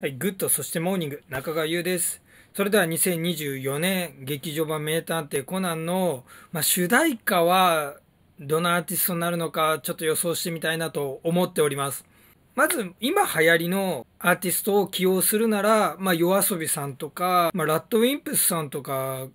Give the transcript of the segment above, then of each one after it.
はい、グッド、そしてモーニング、中川優です。それでは2024年、劇場版名探偵コナンの、まあ、主題歌は、どのアーティストになるのか、ちょっと予想してみたいなと思っております。まず、今流行りのアーティストを起用するなら、まあ、夜遊びさんとか、まあ、ラッドウィンプスさんとか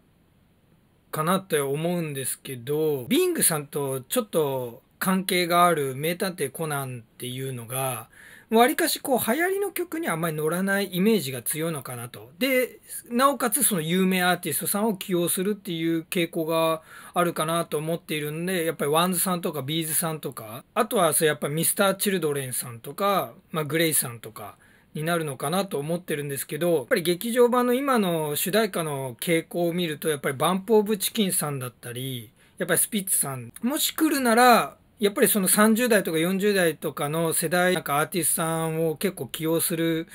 かなって思うんですけど、ビングさんとちょっと関係がある名探偵コナンっていうのが、わりかしこう流行りの曲にあんまり乗らないイメージが強いのかなと。で、なおかつその有名アーティストさんを起用するっていう傾向があるかなと思っているんで、やっぱりワンズさんとかビーズさんとか、あとはそうやっぱミスター・チルドレンさんとか、まあ、グレイさんとか、になるのかなと思ってるんですけど、やっぱり劇場版の今の主題歌の傾向を見ると、やっぱりバンプ・オブ・チキンさんだったり、やっぱりスピッツさん、もし来るなら、やっぱりその30代とか40代とかの世代、なんかアーティストさんを結構起用する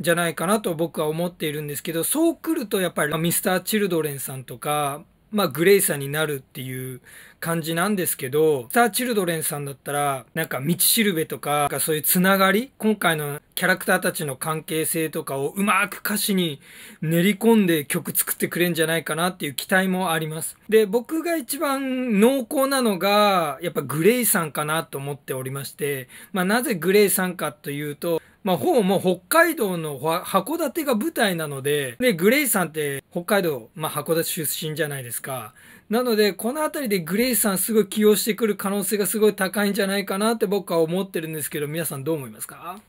じゃないかなと僕は思っているんですけど、そう来るとやっぱりミスター・チルドレンさんとか、まあ、グレイさんになるっていう感じなんですけど、スター・チルドレンさんだったら、なんか、道しるべとか、そういうつながり、今回のキャラクターたちの関係性とかをうまく歌詞に練り込んで曲作ってくれんじゃないかなっていう期待もあります。で、僕が一番濃厚なのが、やっぱグレイさんかなと思っておりまして、まあなぜグレイさんかというと、まあ、ほぼもう北海道の函館が舞台なので、で、グレイさんって北海道、まあ、函館出身じゃないですか。なので、この辺りでグレイさんすごい起用してくる可能性がすごい高いんじゃないかなって僕は思ってるんですけど、皆さんどう思いますか